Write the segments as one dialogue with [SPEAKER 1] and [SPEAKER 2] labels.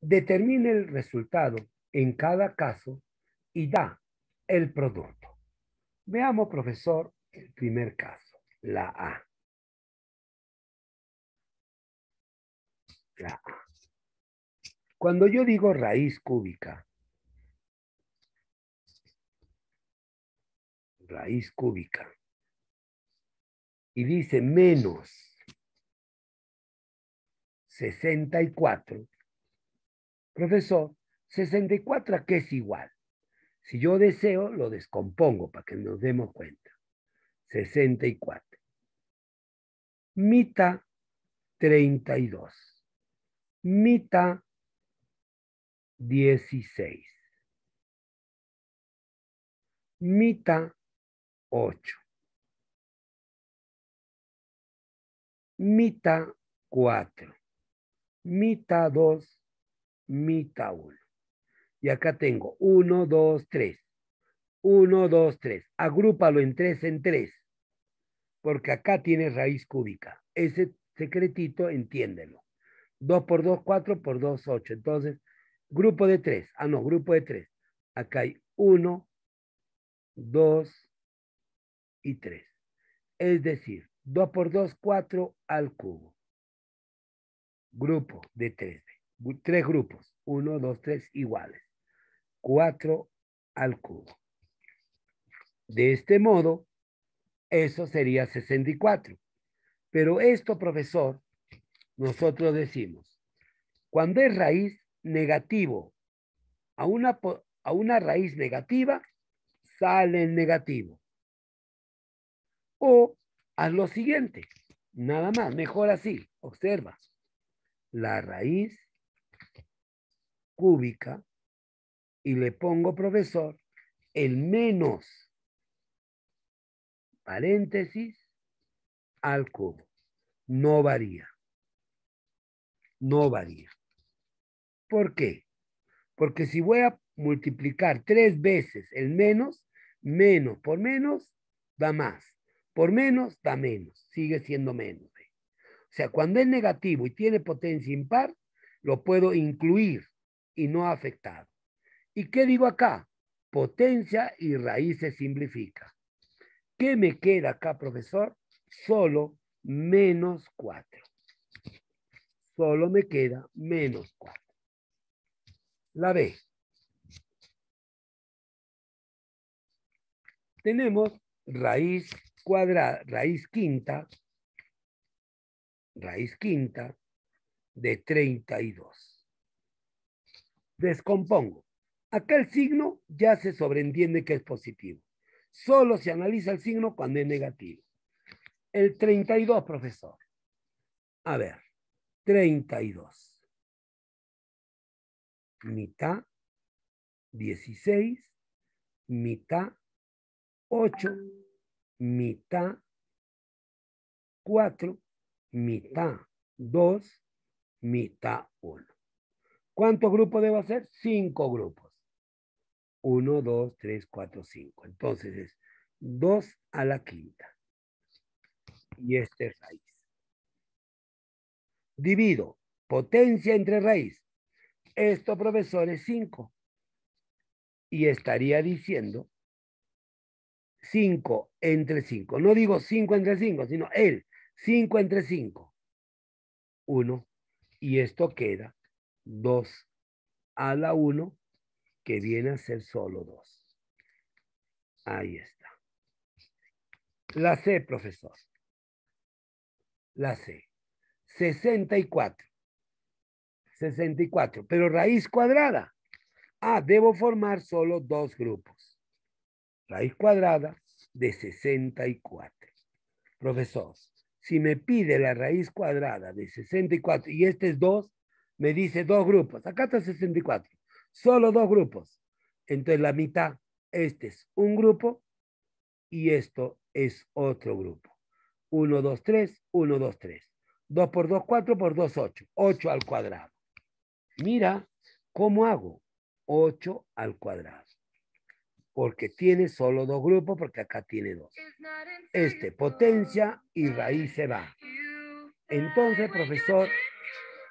[SPEAKER 1] determine el resultado en cada caso y da el producto. Veamos, profesor, el primer caso, la A. La A. Cuando yo digo raíz cúbica, raíz cúbica, y dice menos 64, profesor, 64 a qué es igual. Si yo deseo, lo descompongo para que nos demos cuenta. 64. Mita 32. Mita 16. Mita 8. Mita 4. Mita 2 mi taúl. Y acá tengo 1, 2, 3. 1, 2, 3. Agrúpalo en 3 en 3. Porque acá tiene raíz cúbica. Ese secretito, entiéndelo. 2 por 2, 4 por 2, 8. Entonces, grupo de 3. Ah, no, grupo de 3. Acá hay 1, 2 y 3. Es decir, 2 por 2, 4 al cubo. Grupo de 3 tres grupos, uno, dos, tres iguales, cuatro al cubo. De este modo, eso sería 64. Pero esto, profesor, nosotros decimos, cuando es raíz negativo, a una, raíz negativa, sale el negativo. O haz lo siguiente, nada más, mejor así, observa. La raíz cúbica y le pongo profesor, el menos paréntesis al cubo. No varía. No varía. ¿Por qué? Porque si voy a multiplicar tres veces el menos, menos por menos da más. Por menos da menos. Sigue siendo menos. O sea, cuando es negativo y tiene potencia impar, lo puedo incluir y no afectado. ¿Y qué digo acá? Potencia y raíz se simplifica. ¿Qué me queda acá, profesor? Solo menos 4. Solo me queda menos 4. La B. Tenemos raíz cuadrada, raíz quinta, raíz quinta de 32. Descompongo. Aquel signo ya se sobreentiende que es positivo. Solo se analiza el signo cuando es negativo. El 32, profesor. A ver, 32. Mitad 16, mitad 8, mitad 4, mitad 2, mitad 1. ¿Cuántos grupos debo hacer? Cinco grupos. Uno, dos, tres, cuatro, cinco. Entonces es dos a la quinta. Y este es raíz. Divido potencia entre raíz. Esto, profesor, es 5. Y estaría diciendo cinco entre cinco. No digo cinco entre cinco, sino él. Cinco entre cinco. Uno. Y esto queda 2 a la 1, que viene a ser solo 2. Ahí está. La C, profesor. La C. 64. 64. Pero raíz cuadrada. Ah, debo formar solo dos grupos. Raíz cuadrada de 64. Profesor, si me pide la raíz cuadrada de 64 y este es 2, me dice dos grupos. Acá está 64. Solo dos grupos. Entonces la mitad, este es un grupo y esto es otro grupo. 1, 2, 3, 1, 2, 3. 2 por 2, 4 por 2, 8. 8 al cuadrado. Mira cómo hago. 8 al cuadrado. Porque tiene solo dos grupos, porque acá tiene dos. Este potencia y raíz se va. Entonces, profesor,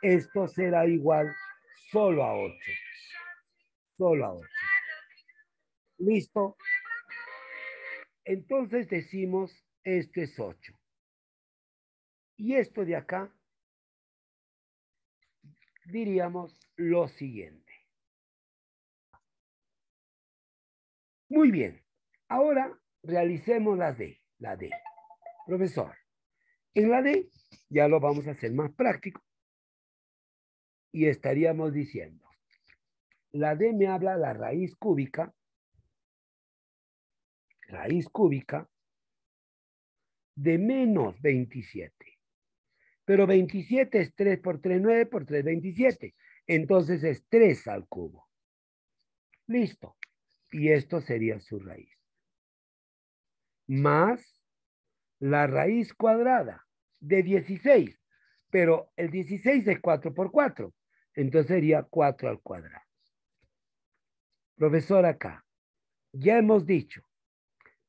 [SPEAKER 1] esto será igual solo a 8. Solo a 8. ¿Listo? Entonces decimos, esto es 8. Y esto de acá, diríamos lo siguiente. Muy bien. Ahora realicemos la D, la D. Profesor, en la D ya lo vamos a hacer más práctico y estaríamos diciendo, la D me habla la raíz cúbica, raíz cúbica de menos 27. Pero 27 es 3 por 3, 9 por 3, 27. Entonces es 3 al cubo. Listo. Y esto sería su raíz. Más la raíz cuadrada de 16. Pero el 16 es 4 por 4. Entonces sería 4 al cuadrado. Profesor acá, ya hemos dicho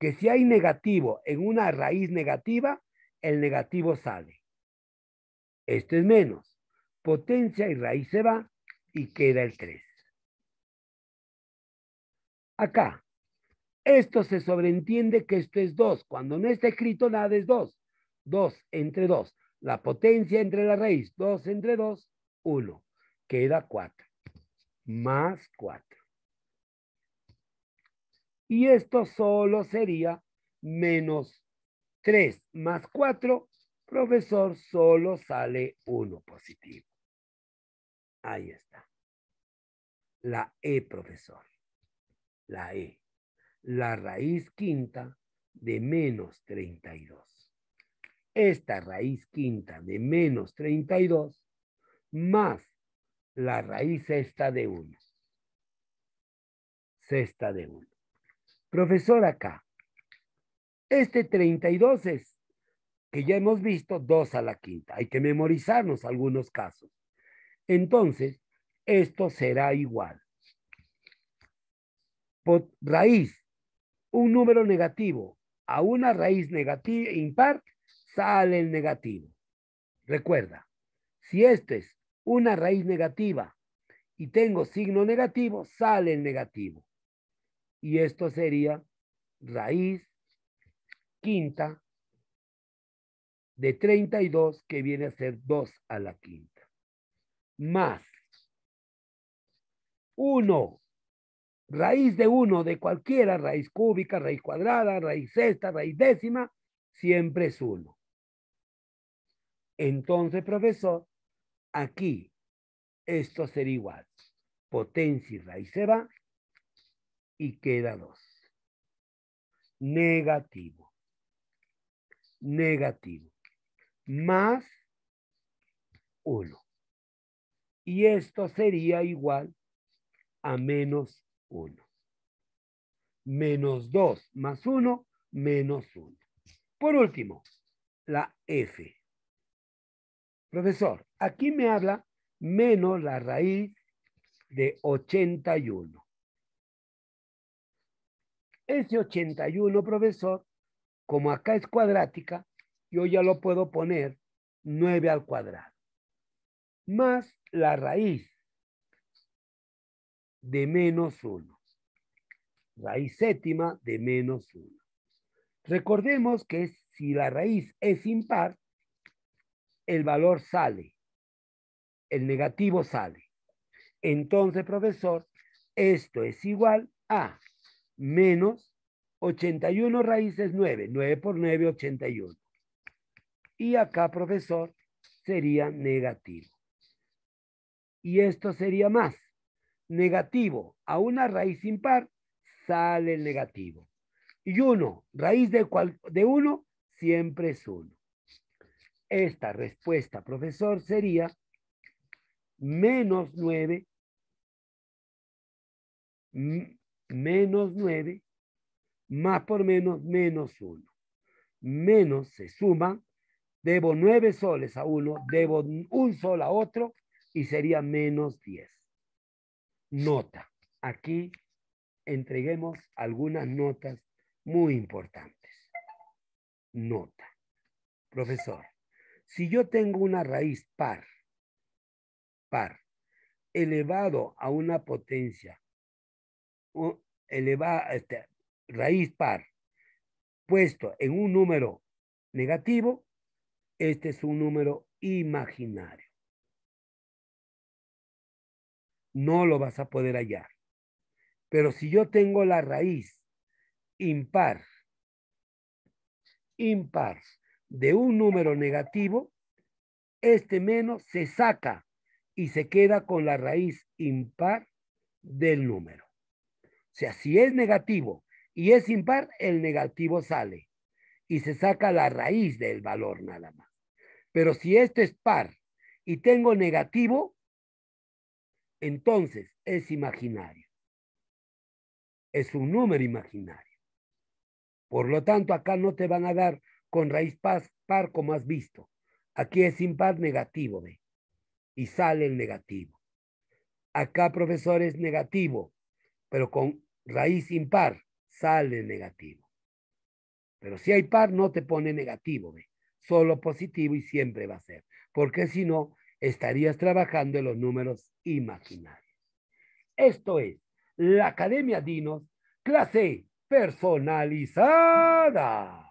[SPEAKER 1] que si hay negativo en una raíz negativa, el negativo sale. Esto es menos. Potencia y raíz se va y queda el 3. Acá, esto se sobreentiende que esto es 2. Cuando no está escrito nada es 2. 2 entre 2. La potencia entre la raíz, 2 entre 2, 1. Queda 4. Más 4. Y esto solo sería menos 3 más 4. Profesor, solo sale 1 positivo. Ahí está. La E, profesor. La E. La raíz quinta de menos 32. Esta raíz quinta de menos 32 más la raíz sexta de 1. Sexta de uno. Profesor acá, este 32 es, que ya hemos visto, 2 a la quinta. Hay que memorizarnos algunos casos. Entonces, esto será igual. raíz, un número negativo a una raíz negativa impar, sale el negativo. Recuerda, si este es una raíz negativa y tengo signo negativo, sale negativo. Y esto sería raíz quinta de 32 que viene a ser 2 a la quinta. Más 1. Raíz de 1 de cualquiera, raíz cúbica, raíz cuadrada, raíz sexta, raíz décima, siempre es 1. Entonces, profesor, aquí esto sería igual. Potencia y raíz se va y queda 2. Negativo. Negativo. Más 1. Y esto sería igual a menos 1. Menos 2 más 1, menos 1. Por último, la F. Profesor, aquí me habla menos la raíz de 81. Ese 81, profesor, como acá es cuadrática, yo ya lo puedo poner 9 al cuadrado. Más la raíz de menos 1. Raíz séptima de menos 1. Recordemos que si la raíz es impar, el valor sale, el negativo sale. Entonces, profesor, esto es igual a menos 81 raíces 9, 9 por 9, 81. Y acá, profesor, sería negativo. Y esto sería más. Negativo a una raíz impar sale el negativo. Y 1, raíz de, de 1 siempre es 1. Esta respuesta, profesor, sería menos nueve menos 9, más por menos, menos uno. Menos se suma, debo nueve soles a uno, debo un sol a otro y sería menos 10. Nota, aquí entreguemos algunas notas muy importantes. Nota, profesor. Si yo tengo una raíz par, par, elevado a una potencia, elevada, este, raíz par, puesto en un número negativo, este es un número imaginario. No lo vas a poder hallar. Pero si yo tengo la raíz impar, impar de un número negativo, este menos se saca y se queda con la raíz impar del número. O sea, si es negativo y es impar, el negativo sale y se saca la raíz del valor nada más. Pero si esto es par y tengo negativo, entonces es imaginario. Es un número imaginario. Por lo tanto, acá no te van a dar con raíz par, como has visto. Aquí es impar negativo, ve. Y sale el negativo. Acá, profesor, es negativo, pero con raíz impar sale negativo. Pero si hay par, no te pone negativo, ve. Solo positivo y siempre va a ser. Porque si no, estarías trabajando en los números imaginarios. Esto es la Academia Dinos, clase personalizada.